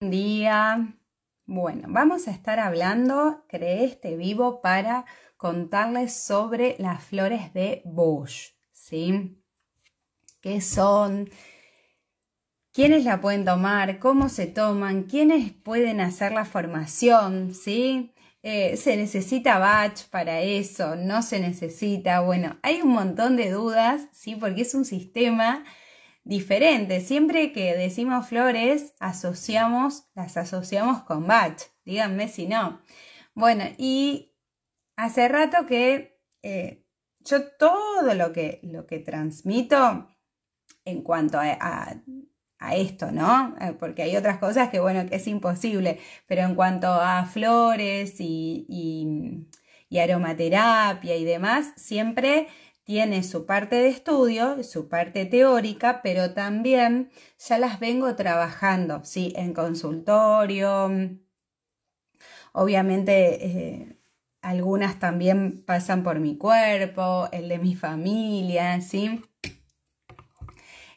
día. Bueno, vamos a estar hablando, creé este vivo para contarles sobre las flores de Bush, ¿sí? ¿Qué son? ¿Quiénes la pueden tomar? ¿Cómo se toman? ¿Quiénes pueden hacer la formación? ¿Sí? Eh, ¿Se necesita batch para eso? ¿No se necesita? Bueno, hay un montón de dudas, ¿sí? Porque es un sistema diferente. Siempre que decimos flores, asociamos, las asociamos con Bach. Díganme si no. Bueno, y hace rato que eh, yo todo lo que, lo que transmito en cuanto a, a, esto, ¿no? Eh, porque hay otras cosas que, bueno, que es imposible, pero en cuanto a flores y, y, y aromaterapia y demás, siempre tiene su parte de estudio, su parte teórica, pero también ya las vengo trabajando, ¿sí? En consultorio, obviamente eh, algunas también pasan por mi cuerpo, el de mi familia, ¿sí?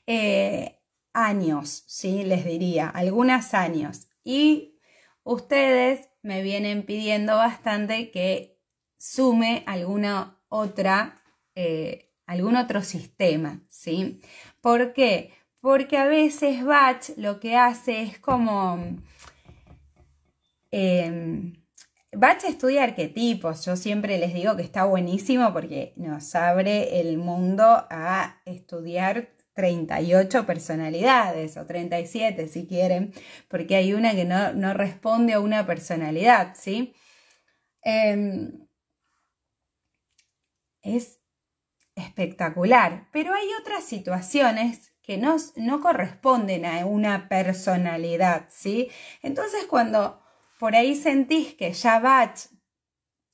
Eh, años, ¿sí? Les diría, algunos años. Y ustedes me vienen pidiendo bastante que sume alguna otra eh, algún otro sistema, ¿sí? ¿Por qué? Porque a veces batch lo que hace es como... Eh, Bach estudia arquetipos, yo siempre les digo que está buenísimo porque nos abre el mundo a estudiar 38 personalidades o 37 si quieren, porque hay una que no, responde a una personalidad, ¿sí? Em, es espectacular, pero hay otras situaciones que no, no corresponden a una personalidad, ¿sí? Entonces cuando por ahí sentís que ya Bach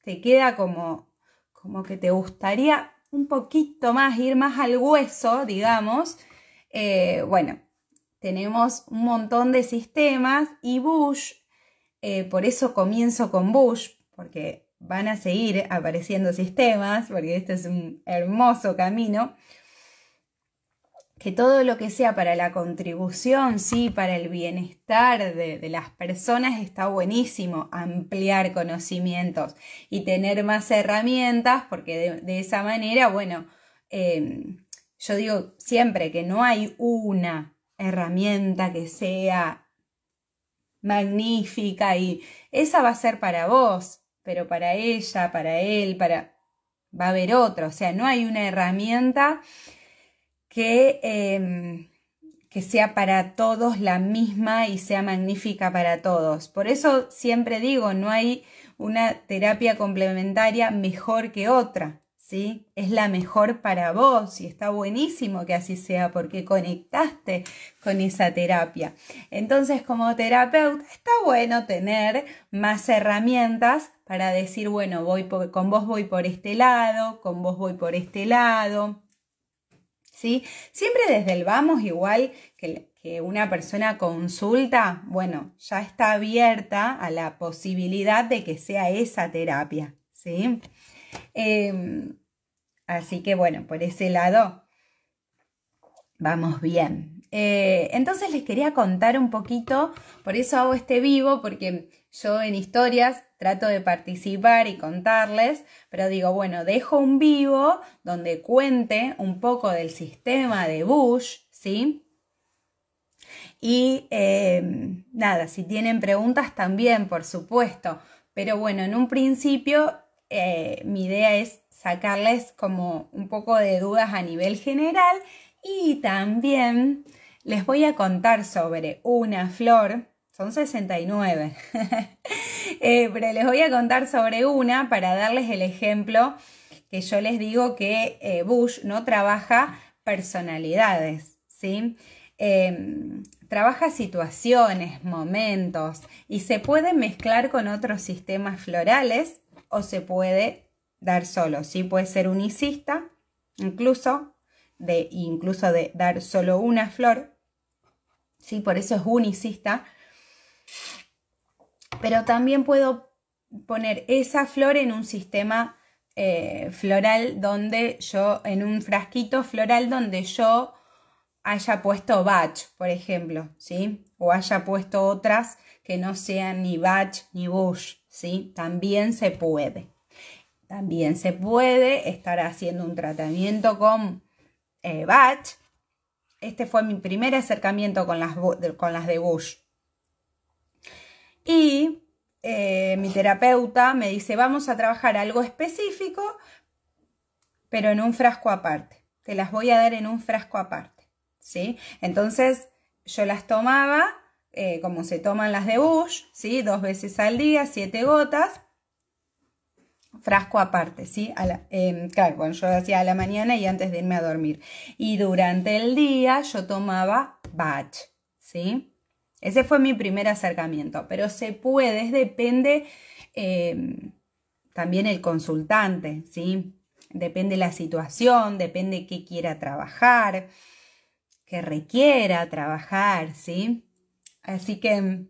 te queda como, como que te gustaría un poquito más, ir más al hueso, digamos, eh, bueno, tenemos un montón de sistemas y Bush, eh, por eso comienzo con Bush, porque van a seguir apareciendo sistemas, porque este es un hermoso camino, que todo lo que sea para la contribución, sí, para el bienestar de, las personas está buenísimo, ampliar conocimientos y tener más herramientas, porque de, esa manera, bueno, eh, yo digo siempre que no hay una herramienta que sea magnífica y esa va a ser para vos, pero para ella, para él, para... va a haber otro, o sea, no hay una herramienta que, em, que sea para todos la misma y sea magnífica para todos. Por eso siempre digo, no hay una terapia complementaria mejor que otra. ¿sí? Es la mejor para vos y está buenísimo que así sea porque conectaste con esa terapia. Entonces, como terapeuta, está bueno tener más herramientas para decir, bueno, voy con vos voy por este lado, con vos voy por este lado. ¿Sí? Siempre desde el vamos, igual que, que una persona consulta, bueno, ya está abierta a la posibilidad de que sea esa terapia. ¿sí? Em, así que bueno, por ese lado vamos bien. Eh, entonces les quería contar un poquito, por eso hago este vivo, porque yo en historias trato de participar y contarles, pero digo, bueno, dejo un vivo donde cuente un poco del sistema de Bush, ¿sí? Y em, nada, si tienen preguntas también, por supuesto, pero bueno, en un principio eh, mi idea es sacarles como un poco de dudas a nivel general y también les voy a contar sobre una flor, son 69, eh, pero les voy a contar sobre una para darles el ejemplo que yo les digo que eh, Bush no trabaja personalidades, ¿sí? Em, trabaja situaciones, momentos y se puede mezclar con otros sistemas florales o se puede dar solo. Sí puede ser unicista, incluso de, incluso de dar solo una flor. Sí, por eso es unicista. Pero también puedo poner esa flor en un sistema eh, floral donde yo, en un frasquito floral donde yo haya puesto batch, por ejemplo, ¿sí? O haya puesto otras que no sean ni batch ni bush. También se puede. También se puede estar haciendo un tratamiento con eh, Batch. Este fue mi primer acercamiento con las, con las de Bush. Y eh, mi terapeuta me dice, vamos a trabajar algo específico, pero en un frasco aparte. Te las voy a dar en un frasco aparte. ¿sí? Entonces yo las tomaba eh, como se toman las de Bush, ¿sí? Dos veces al día, siete gotas, frasco aparte, ¿sí? Em, claro, bueno, yo hacía a la mañana y antes de irme a dormir. Y durante el día yo tomaba batch, ¿sí? Ese fue mi primer acercamiento, pero se puede, depende em, también el consultante, ¿sí? Depende la situación, depende qué quiera trabajar, que requiera trabajar, ¿sí? Así que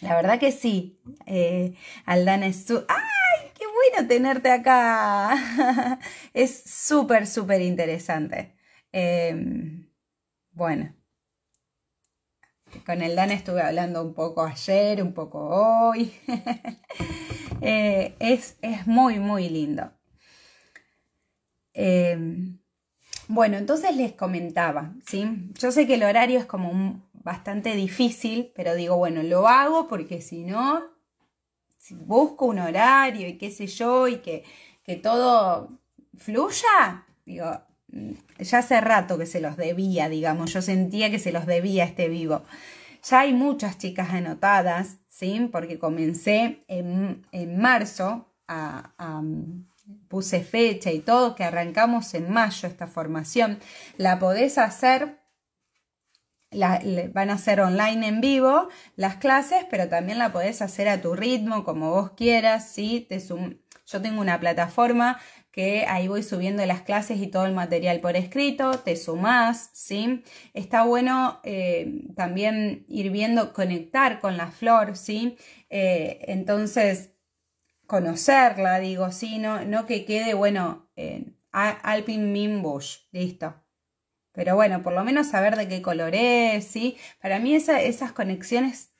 la verdad que sí, eh, Aldana es su... ¡Ay! ¡Qué bueno tenerte acá! es súper, súper interesante. Em, bueno, con Aldana estuve hablando un poco ayer, un poco hoy. Eh, es, es, muy, muy lindo. Em, bueno, entonces les comentaba, ¿sí? Yo sé que el horario es como un, bastante difícil, pero digo, bueno, lo hago porque si no, busco un horario y qué sé yo, y que, todo fluya, digo, mm, ya hace rato que se los debía, digamos, yo sentía que se los debía este vivo. Ya hay muchas chicas anotadas, ¿sí? Porque comencé en, marzo puse fecha y todo, que arrancamos en mayo esta formación. La podés hacer van a ser online en vivo las clases, pero también la podés hacer a tu ritmo, como vos quieras, ¿sí? Te yo tengo una plataforma que ahí voy subiendo las clases y todo el material por escrito, te sumás, ¿sí? Está bueno eh, también ir viendo, conectar con la flor, ¿sí? Eh, entonces, conocerla, digo, ¿sí? No, no que quede, bueno, en Alpin Mimbush, listo, pero bueno, por lo menos saber de qué color es, ¿sí? Para mí esas conexiones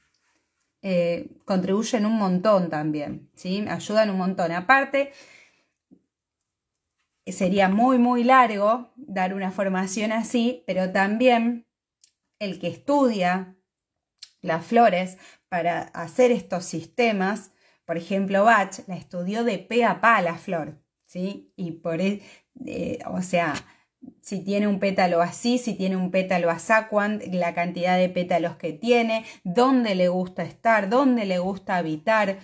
eh, contribuyen un montón también, ¿sí? Ayudan un montón. Aparte, sería muy, muy largo dar una formación así, pero también el que estudia las flores para hacer estos sistemas, por ejemplo, Bach la estudió de pe a pa la flor, ¿sí? Y por, él, e, eh, o sea, si tiene un pétalo así, si tiene un pétalo asá, la cantidad de pétalos que tiene, dónde le gusta estar, dónde le gusta habitar.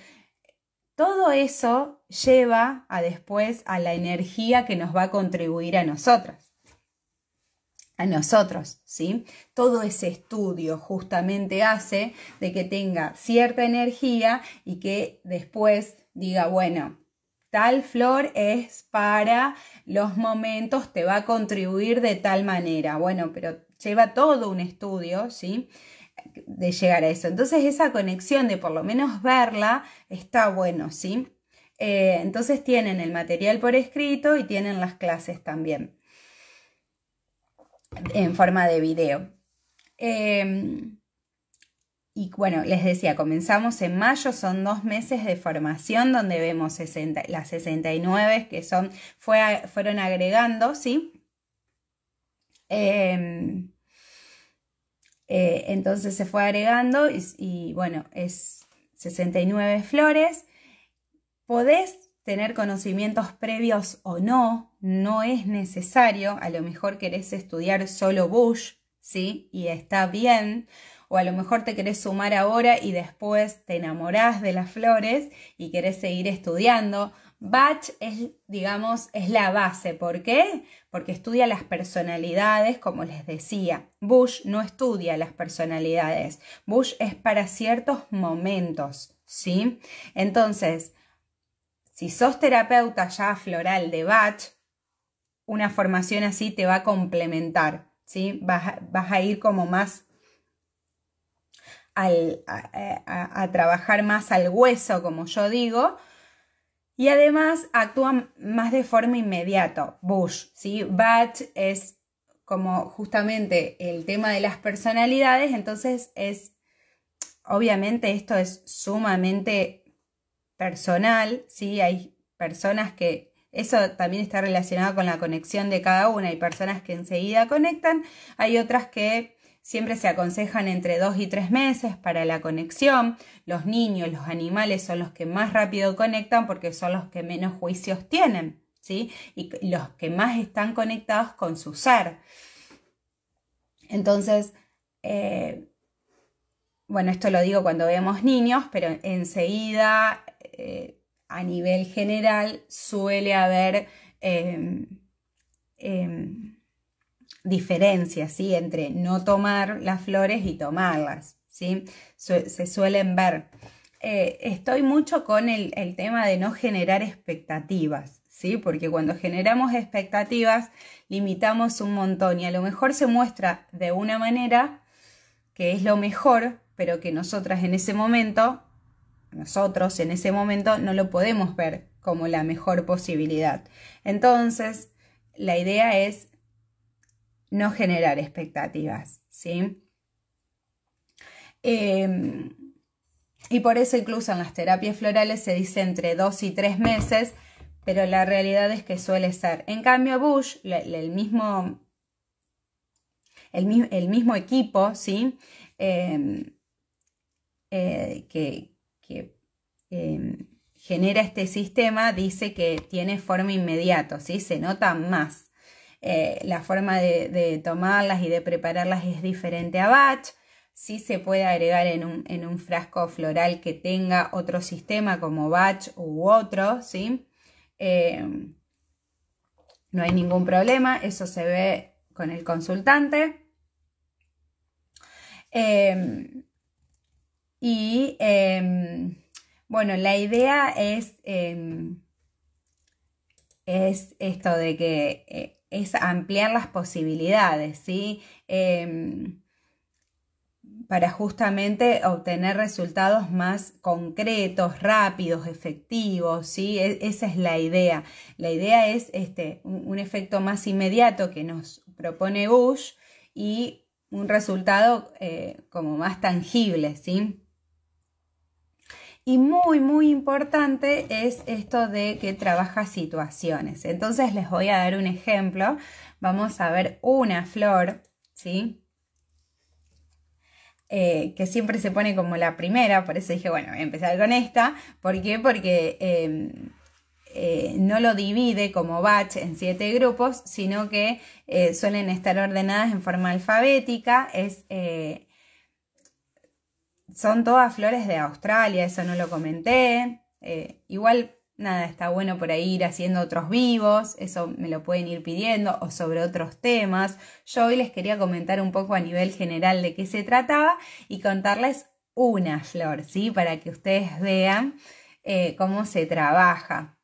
Todo eso lleva a después a la energía que nos va a contribuir a nosotras. A nosotros, ¿sí? Todo ese estudio justamente hace de que tenga cierta energía y que después diga, bueno, tal flor es para los momentos, te va a contribuir de tal manera. Bueno, pero lleva todo un estudio, ¿sí? De llegar a eso. Entonces esa conexión de por lo menos verla está bueno, ¿sí? Eh, entonces tienen el material por escrito y tienen las clases también en forma de video. Eh, y bueno, les decía, comenzamos en mayo, son dos meses de formación donde vemos las 69 que son, fue, fueron agregando, ¿sí? Em, eh, entonces se fue agregando y, bueno, es 69 flores. Podés tener conocimientos previos o no, no es necesario, a lo mejor querés estudiar solo Bush, ¿sí? Y está bien o a lo mejor te querés sumar ahora y después te enamorás de las flores y querés seguir estudiando. Bach es, digamos, es la base. ¿Por qué? Porque estudia las personalidades, como les decía. Bush no estudia las personalidades. Bush es para ciertos momentos, ¿sí? Entonces, si sos terapeuta ya floral de Bach, una formación así te va a complementar, ¿sí? Vas, vas a ir como más a, trabajar más al hueso, como yo digo, y además actúan más de forma inmediata, Bush, ¿sí? Batch es como justamente el tema de las personalidades, entonces es, obviamente esto es sumamente personal, ¿sí? Hay personas que eso también está relacionado con la conexión de cada una. Hay personas que enseguida conectan, hay otras que Siempre se aconsejan entre dos y tres meses para la conexión. Los niños, los animales son los que más rápido conectan porque son los que menos juicios tienen, ¿sí? Y los que más están conectados con su ser. Entonces, eh, bueno, esto lo digo cuando vemos niños, pero enseguida, eh, a nivel general, suele haber... Em, em, diferencias ¿sí? entre no tomar las flores y tomarlas. ¿sí? se suelen ver. Eh, estoy mucho con el, tema de no generar expectativas, ¿sí? porque cuando generamos expectativas limitamos un montón y a lo mejor se muestra de una manera que es lo mejor, pero que nosotras en ese momento, nosotros en ese momento no lo podemos ver como la mejor posibilidad. Entonces, la idea es no generar expectativas, ¿sí? Em, y por eso incluso en las terapias florales se dice entre dos y tres meses, pero la realidad es que suele ser. En cambio, Bush, el mismo, el, mismo equipo, ¿sí? Em, eh, que, em, genera este sistema, dice que tiene forma inmediata, Se nota más. Eh, la forma de, tomarlas y de prepararlas es diferente a batch. Sí se puede agregar en un, frasco floral que tenga otro sistema como batch u otro, ¿sí? Eh, no hay ningún problema, eso se ve con el consultante. Em, y em, bueno, la idea es, em, es esto de que eh, es ampliar las posibilidades, ¿sí? Em, para justamente obtener resultados más concretos, rápidos, efectivos, ¿sí? E, esa es la idea. La idea es este, un, efecto más inmediato que nos propone Bush y un resultado eh, como más tangible, ¿sí? Y muy, muy importante es esto de que trabaja situaciones. Entonces les voy a dar un ejemplo. Vamos a ver una flor, ¿sí? Eh, que siempre se pone como la primera, por eso dije, bueno, voy a empezar con esta. ¿Por qué? Porque em, eh, no lo divide como batch en siete grupos, sino que eh, suelen estar ordenadas en forma alfabética. Es son todas flores de Australia, eso no lo comenté. Eh, igual, nada, está bueno por ahí ir haciendo otros vivos, eso me lo pueden ir pidiendo, o sobre otros temas. Yo hoy les quería comentar un poco a nivel general de qué se trataba y contarles una flor, ¿sí? Para que ustedes vean eh, cómo se trabaja.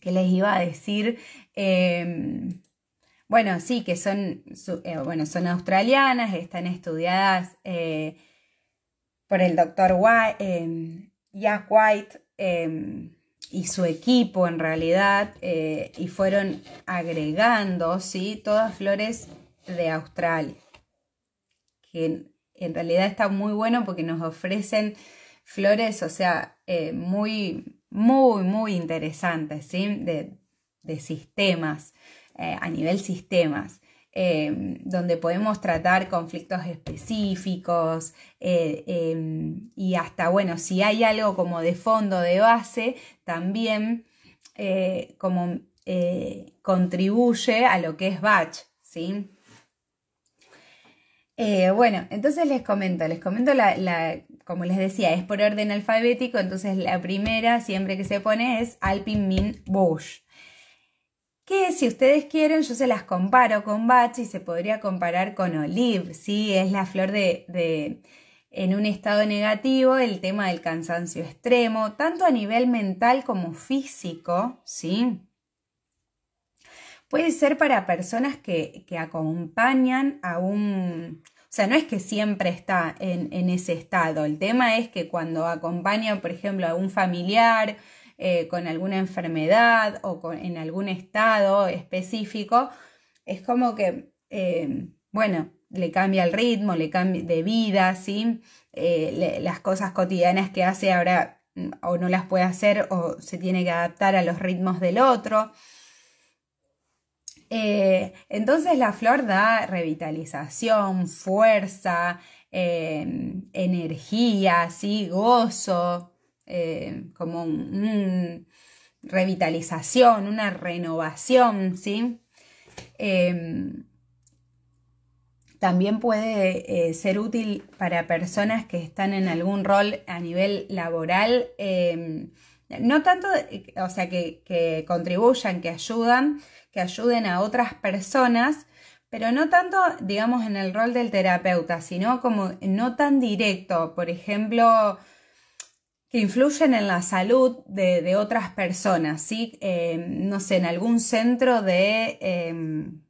¿Qué les iba a decir? Em, bueno, sí, que son, eh, bueno, son australianas, están estudiadas por el doctor em, Jack White em, y su equipo en realidad, eh, y fueron agregando, ¿sí? Todas flores de Australia, que en, realidad está muy bueno porque nos ofrecen flores, o sea, eh, muy, muy, muy interesantes, ¿sí? De, de sistemas, eh, a nivel sistemas. Em, donde podemos tratar conflictos específicos eh, em, y hasta, bueno, si hay algo como de fondo, de base, también eh, como eh, contribuye a lo que es batch, ¿sí? bueno, entonces les comento, les comento la, como les decía, es por orden alfabético, entonces la primera siempre que se pone es Alpin Min Bush que si ustedes quieren yo se las comparo con Bach y se podría comparar con Olive, ¿sí? Es la flor de, de en un estado negativo, el tema del cansancio extremo, tanto a nivel mental como físico, ¿sí? Puede ser para personas que, que acompañan a un... O sea, no es que siempre está en, en ese estado, el tema es que cuando acompaña, por ejemplo, a un familiar, eh, con alguna enfermedad o en algún estado específico, es como que, eh, bueno, le cambia el ritmo, le cambia de vida, ¿sí? Eh, las cosas cotidianas que hace ahora mm, o no las puede hacer o se tiene que adaptar a los ritmos del otro. entonces la flor da revitalización, fuerza, energía, gozo. Eh, como una revitalización, una renovación, ¿sí? Eh, también puede eh, ser útil para personas que están en algún rol a nivel laboral, em, no tanto, o sea, que, que, contribuyan, que ayudan, que ayuden a otras personas, pero no tanto, digamos, en el rol del terapeuta, sino como no tan directo, por ejemplo, que influyen en la salud de, otras personas, ¿sí? Em, no sé, en algún centro de, em,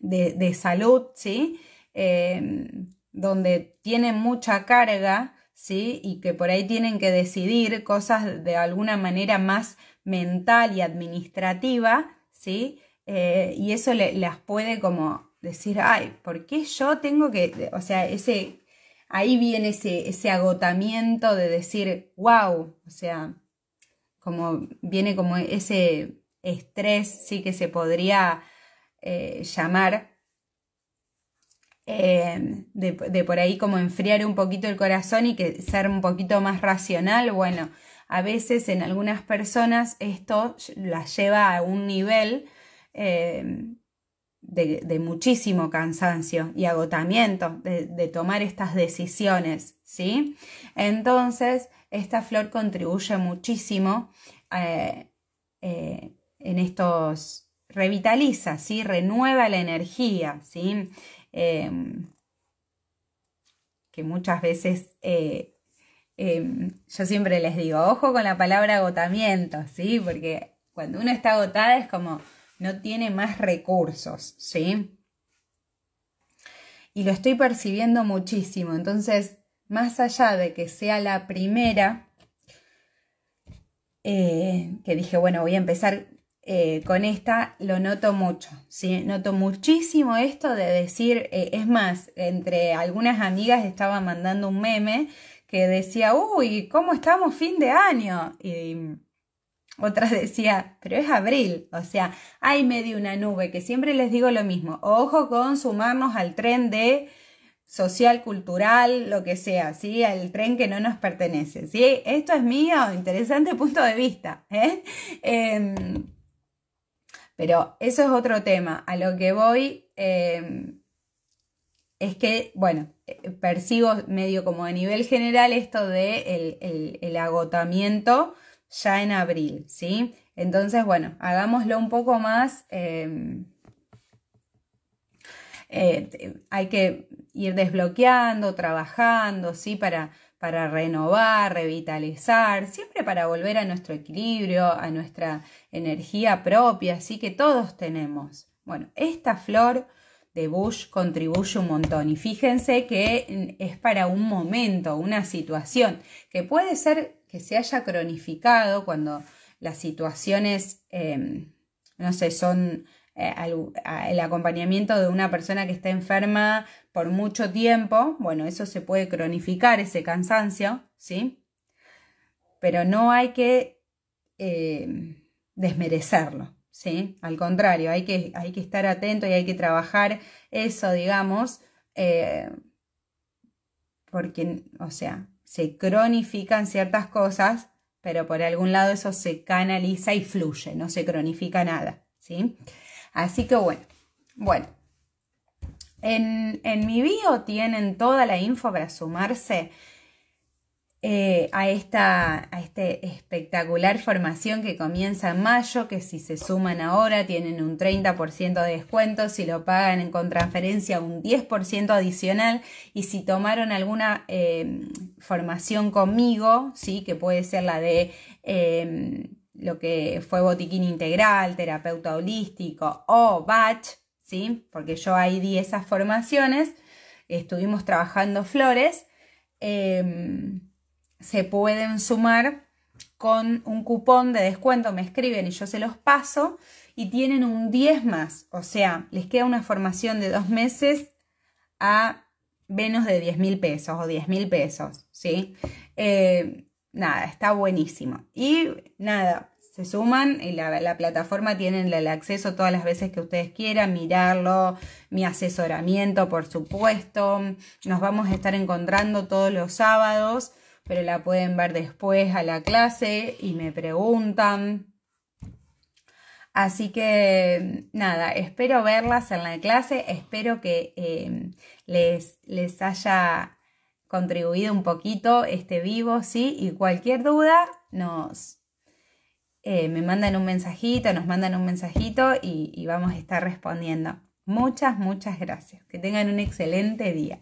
de, salud, ¿sí? Em, donde tienen mucha carga, ¿sí? Y que por ahí tienen que decidir cosas de alguna manera más mental y administrativa, ¿sí? Eh, y eso las puede como decir, ay, ¿por qué yo tengo que, o sea, ese ahí viene ese, agotamiento de decir, wow, o sea, como viene como ese estrés, sí que se podría eh, llamar, em, de, por ahí como enfriar un poquito el corazón y que ser un poquito más racional, bueno, a veces en algunas personas esto las lleva a un nivel em, de, muchísimo cansancio y agotamiento de, tomar estas decisiones, ¿sí? Entonces, esta flor contribuye muchísimo eh, eh, en estos, revitaliza, ¿sí? Renueva la energía, ¿sí? Em, que muchas veces eh, em, yo siempre les digo, ojo con la palabra agotamiento, ¿sí? Porque cuando uno está agotada es como, no tiene más recursos, ¿sí? Y lo estoy percibiendo muchísimo. Entonces, más allá de que sea la primera, eh, que dije, bueno, voy a empezar eh, con esta, lo noto mucho, ¿sí? Noto muchísimo esto de decir, eh, es más, entre algunas amigas estaba mandando un meme que decía, uy, ¿cómo estamos fin de año? Y otra decía, pero es abril, o sea, hay medio una nube, que siempre les digo lo mismo, ojo con sumarnos al tren de social, cultural, lo que sea, ¿sí? Al tren que no nos pertenece, ¿sí? Esto es mío, interesante punto de vista, ¿eh? Em, pero eso es otro tema, a lo que voy em, es que, bueno, percibo medio como a nivel general esto de el, el agotamiento, ya en abril, ¿sí? Entonces, bueno, hagámoslo un poco más. Em, eh, hay que ir desbloqueando, trabajando, ¿sí? Para, para renovar, revitalizar, siempre para volver a nuestro equilibrio, a nuestra energía propia, así que todos tenemos. Bueno, esta flor de Bush contribuye un montón y fíjense que es para un momento, una situación que puede ser que se haya cronificado cuando las situaciones, em, no sé, son eh, el acompañamiento de una persona que está enferma por mucho tiempo, bueno, eso se puede cronificar, ese cansancio, ¿sí? Pero no hay que em, desmerecerlo, ¿sí? Al contrario, hay que, hay que, estar atento y hay que trabajar eso, digamos, eh, porque, o sea, se cronifican ciertas cosas, pero por algún lado eso se canaliza y fluye, no se cronifica nada, ¿sí? Así que bueno, bueno. En, en mi bio tienen toda la info para sumarse eh, a, esta, a este espectacular formación que comienza en mayo, que si se suman ahora tienen un 30% de descuento, si lo pagan en con transferencia un 10% adicional y si tomaron alguna eh, formación conmigo, ¿sí? que puede ser la de... Em, lo que fue botiquín integral, terapeuta holístico o batch, ¿sí? Porque yo ahí di esas formaciones, estuvimos trabajando flores. Em, se pueden sumar con un cupón de descuento, me escriben y yo se los paso y tienen un 10 más, o sea, les queda una formación de dos meses a menos de 10 mil pesos o 10 mil pesos, ¿sí? Eh, nada, está buenísimo. Y nada, se suman y la, la plataforma tienen el acceso todas las veces que ustedes quieran, mirarlo, mi asesoramiento, por supuesto. Nos vamos a estar encontrando todos los sábados pero la pueden ver después a la clase y me preguntan. Así que nada, espero verlas en la clase, espero que eh, les, les haya contribuido un poquito este vivo, ¿sí? Y cualquier duda nos, eh, me mandan un mensajito, nos mandan un mensajito y, y, vamos a estar respondiendo. Muchas, muchas gracias. Que tengan un excelente día.